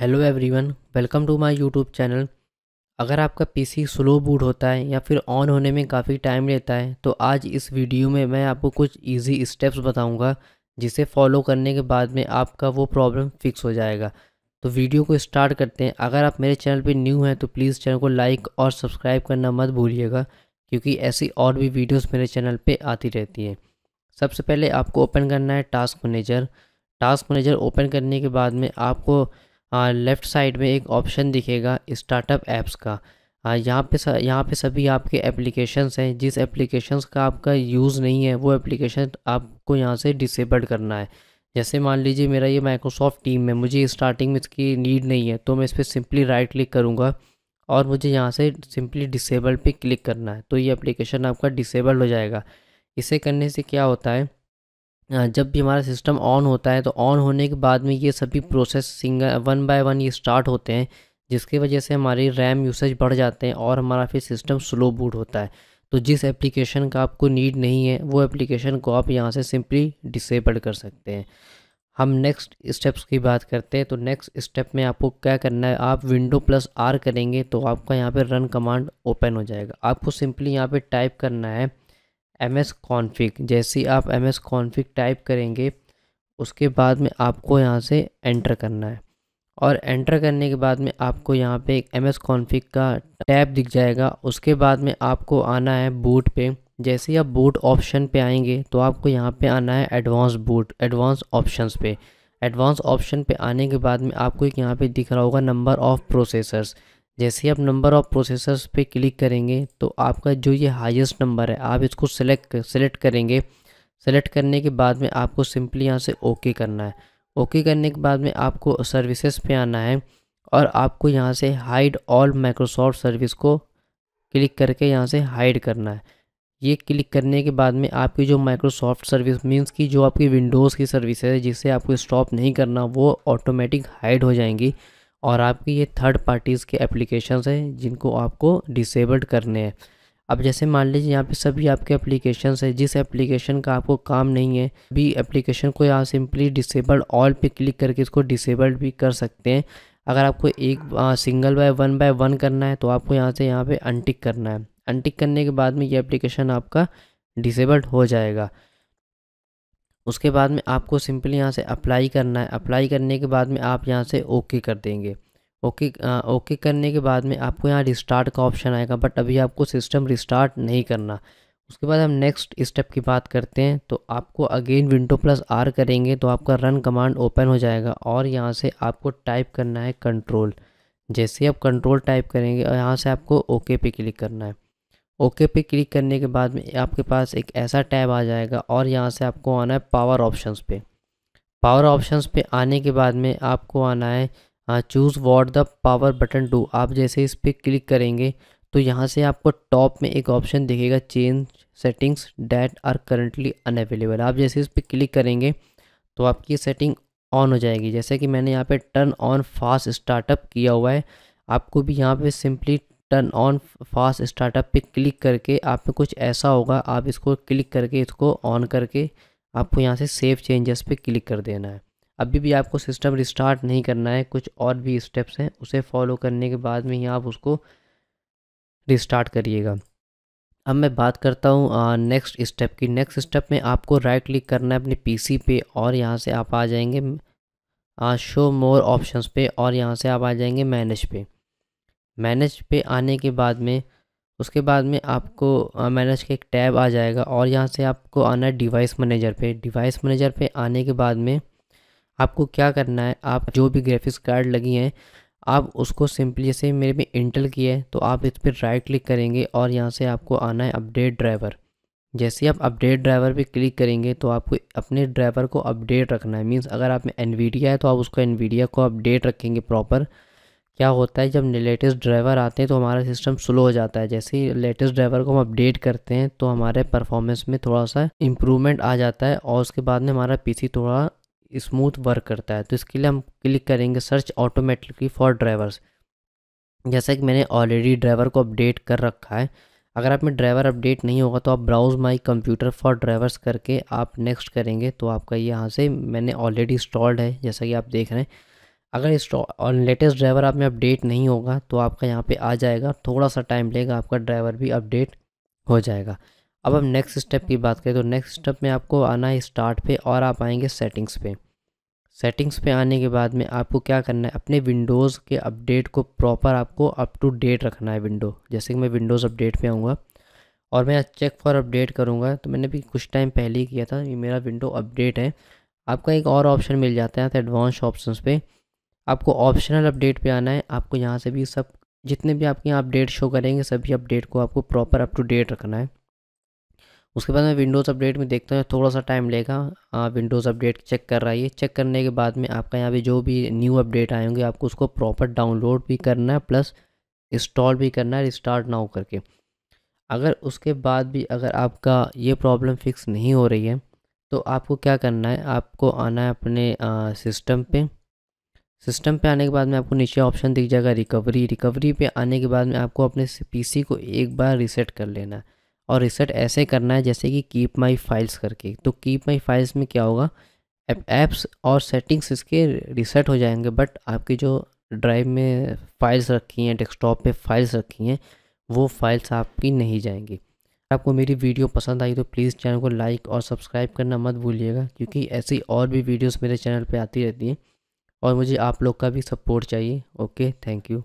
hello everyone welcome to my YouTube channel अगर आपका PC slow boot होता है या फिर ऑन होने में काफ़ी टाइम लेता है तो आज इस वीडियो में मैं आपको कुछ इजी स्टेप्स बताऊंगा जिसे फॉलो करने के बाद में आपका वो प्रॉब्लम फिक्स हो जाएगा तो वीडियो को स्टार्ट करते हैं अगर आप मेरे चैनल पर न्यू हैं तो प्लीज़ चैनल को लाइक और सब्सक्राइब करना मत भूलिएगा क्योंकि ऐसी और भी वीडियोज़ मेरे चैनल पर आती रहती हैं सबसे पहले आपको ओपन करना है task manager task manager open करने के बाद में आपको लेफ़्ट साइड में एक ऑप्शन दिखेगा स्टार्टअप ऐप्स का यहाँ पे यहाँ पे सभी आपके एप्लीकेशंस हैं जिस एप्लीकेशंस का आपका यूज़ नहीं है वो एप्लीकेशन आपको यहाँ से डिसेबल करना है जैसे मान लीजिए मेरा ये माइक्रोसॉफ्ट टीम है मुझे स्टार्टिंग में इसकी नीड नहीं है तो मैं इस पर सिंपली राइट क्लिक करूँगा और मुझे यहाँ से सिंपली डिसेबल पे क्लिक करना है तो ये एप्लीकेशन आपका डिसेबल हो जाएगा इसे करने से क्या होता है जब भी हमारा सिस्टम ऑन होता है तो ऑन होने के बाद में ये सभी process single one by one ये स्टार्ट होते हैं जिसकी वजह से हमारी रैम यूसेज बढ़ जाते हैं और हमारा फिर सिस्टम स्लो बूट होता है तो जिस एप्लीकेशन का आपको नीड नहीं है वो एप्लीकेशन को आप यहाँ से सिंपली डिसेबल कर सकते हैं हम नेक्स्ट स्टेप्स की बात करते हैं तो नेक्स्ट स्टेप में आपको क्या करना है आप विंडो प्लस आर करेंगे तो आपका यहाँ पर रन कमांड ओपन हो जाएगा आपको सिंपली यहाँ पर टाइप करना है एम एस कॉन्फ़िग जैसे आप एम एस कॉन्फ़िग टाइप करेंगे उसके बाद में आपको यहाँ से एंटर करना है और एंटर करने के बाद में आपको यहाँ पे एक एम एस कॉन्फिक का टैब दिख जाएगा उसके बाद में आपको आना है बूट पे जैसे ही आप बूट ऑप्शन पे आएंगे तो आपको यहाँ पे आना है एडवांस बूट एडवांस ऑप्शंस पे एडवांस ऑप्शन पे आने के बाद में आपको एक यहाँ पे दिख रहा होगा नंबर ऑफ़ प्रोसेसर्स जैसे ही आप नंबर ऑफ़ प्रोसेसर्स पे क्लिक करेंगे तो आपका जो ये हाईएस्ट नंबर है आप इसको सेलेक्ट सेलेक्ट करेंगे सेलेक्ट करने के बाद में आपको सिंपली यहाँ से ओके करना है ओके करने के बाद में आपको सर्विसेज पे आना है और आपको यहाँ से हाइड ऑल माइक्रोसॉफ्ट सर्विस को क्लिक करके यहाँ से हाइड करना है ये क्लिक करने के बाद में आपकी जो माइक्रोसॉफ्ट सर्विस मीन्स की जो आपकी विंडोज़ की सर्विस है जिससे आपको स्टॉप नहीं करना वो ऑटोमेटिक हाइड हो जाएंगी और आपकी ये थर्ड पार्टीज़ के एप्लीकेशन हैं जिनको आपको डिसेबल्ड करने हैं अब जैसे मान लीजिए यहाँ पे सभी आपके एप्लीकेशन है जिस एप्लीकेशन का आपको काम नहीं है भी एप्लीकेशन को यहाँ सिंपली डिसेबल्ड ऑल पे क्लिक करके इसको डिसेबल्ड भी कर सकते हैं अगर आपको एक आ, single by one by one करना है तो आपको यहाँ से यहाँ पे अनटिक करना है अनटिक करने के बाद में ये एप्लीकेशन आपका डिसेबल्ड हो जाएगा उसके बाद में आपको सिंपली यहाँ से अप्लाई करना है अप्लाई करने के बाद में आप यहाँ से ओके कर देंगे ओके ओके करने के बाद में आपको यहाँ रिस्टार्ट का ऑप्शन आएगा बट अभी आपको सिस्टम रिस्टार्ट नहीं करना उसके बाद हम नेक्स्ट स्टेप की बात करते हैं तो आपको अगेन विंडो प्लस आर करेंगे तो आपका रन कमांड ओपन हो जाएगा और यहाँ से आपको टाइप करना है कंट्रोल जैसे आप कंट्रोल टाइप करेंगे और यहाँ से आपको ओके पे क्लिक करना है ओके पे क्लिक करने के बाद में आपके पास एक ऐसा टैब आ जाएगा और यहाँ से आपको आना है पावर ऑप्शंस पे पावर ऑप्शंस पे आने के बाद में आपको आना है choose what the power button to आप जैसे इस पर क्लिक करेंगे तो यहाँ से आपको टॉप में एक ऑप्शन दिखेगा change settings that are currently unavailable आप जैसे इस पर क्लिक करेंगे तो आपकी सेटिंग ऑन हो जाएगी जैसे कि मैंने यहाँ पे टर्न ऑन फास्ट स्टार्टअप किया हुआ है आपको भी यहाँ पे simply turn on fast startup पे क्लिक करके आप में कुछ ऐसा होगा आप इसको क्लिक करके इसको ऑन करके आपको यहाँ से सेव चेंजेस पे क्लिक कर देना है अभी भी आपको सिस्टम रिस्टार्ट नहीं करना है कुछ और भी स्टेप्स हैं उसे फॉलो करने के बाद में ही आप उसको रिस्टार्ट करिएगा अब मैं बात करता हूँ नेक्स्ट स्टेप की नेक्स्ट स्टेप में आपको राइट क्लिक करना है अपने पी पे और यहाँ से आप आ जाएंगे शो मोर ऑप्शंस पे और यहाँ से आप आ जाएंगे मैनेज पे मैनेज पे आने के बाद में उसके बाद में आपको मैनेज के एक टैब आ जाएगा और यहाँ से आपको आना है डिवाइस मैनेजर पे डिवाइस मैनेजर पे आने के बाद में आपको क्या करना है आप जो भी ग्राफिक्स कार्ड लगी हैं आप उसको सिंपली से मेरे में इंटल किया है तो आप इस पर राइट क्लिक करेंगे और यहाँ से आपको आना है अपडेट ड्राइवर जैसे आप अपडेट ड्राइवर पे क्लिक करेंगे तो आपको अपने ड्राइवर को अपडेट रखना है मीन्स अगर आप में एनवीडिया है तो आप उसको एनवीडिया को अपडेट रखेंगे प्रॉपर क्या होता है जब लेटेस्ट ड्राइवर आते हैं तो हमारा सिस्टम स्लो हो जाता है जैसे ही लेटेस्ट ड्राइवर को हम अपडेट करते हैं तो हमारे परफॉर्मेंस में थोड़ा सा इम्प्रूवमेंट आ जाता है और उसके बाद में हमारा पीसी थोड़ा स्मूथ वर्क करता है तो इसके लिए हम क्लिक करेंगे सर्च ऑटोमेटिकली फॉर ड्राइवर्स जैसा कि मैंने ऑलरेडी ड्राइवर को अपडेट कर रखा है अगर आप में ड्राइवर अपडेट नहीं होगा तो आप browse my computer for drivers करके आप नेक्स्ट करेंगे तो आपका यहाँ से मैंने ऑलरेडी इंस्टॉल्ड है जैसा कि आप देख रहे हैं अगर इस लेटेस्ट ड्राइवर आप में अपडेट नहीं होगा तो आपका यहाँ पे आ जाएगा थोड़ा सा टाइम लेगा आपका ड्राइवर भी अपडेट हो जाएगा अब हम नेक्स्ट स्टेप की बात करें तो नेक्स्ट स्टेप में आपको आना है स्टार्ट पे और आप आएंगे सेटिंग्स पे सेटिंग्स पे आने के बाद में आपको क्या करना है अपने विंडोज़ के अपडेट को प्रॉपर आपको अप टू डेट रखना है विंडो जैसे कि मैं विंडोज़ अपडेट पर आऊँगा और मैं चेक फॉर अपडेट करूँगा तो मैंने भी कुछ टाइम पहले ही किया था ये मेरा विंडो अपडेट है आपका एक और ऑप्शन मिल जाता है एडवांस ऑप्शन पर आपको ऑप्शनल अपडेट पे आना है आपको यहाँ से भी सब जितने भी आपके यहाँ अपडेट शो करेंगे सभी अपडेट को आपको प्रॉपर अप टू डेट रखना है उसके बाद मैं विंडोज़ अपडेट में देखता हूँ थोड़ा सा टाइम लेगा विंडोज़ अपडेट चेक कर रहा है चेक करने के बाद में आपका यहाँ पे जो भी न्यू अपडेट आए होंगे आपको उसको प्रॉपर डाउनलोड भी करना है प्लस इंस्टॉल भी करना है रिस्टार्ट ना हो करके अगर उसके बाद भी अगर आपका ये प्रॉब्लम फिक्स नहीं हो रही है तो आपको क्या करना है आपको आना है अपने सिस्टम पर सिस्टम पे आने के बाद में आपको नीचे ऑप्शन दिख जाएगा रिकवरी रिकवरी पे आने के बाद में आपको अपने पीसी को एक बार रीसेट कर लेना है और रीसेट ऐसे करना है जैसे कि कीप माई फाइल्स करके तो कीप माई फाइल्स में क्या होगा ऐप्स और सेटिंग्स इसके रीसेट हो जाएंगे बट आपकी जो ड्राइव में फाइल्स रखी हैं डेस्कटॉप पर फाइल्स रखी हैं वो फाइल्स आपकी नहीं जाएंगी आपको मेरी वीडियो पसंद आई तो प्लीज़ चैनल को लाइक और सब्सक्राइब करना मत भूलिएगा क्योंकि ऐसी और भी वीडियोज़ मेरे चैनल पर आती रहती हैं और मुझे आप लोग का भी सपोर्ट चाहिए ओके थैंक यू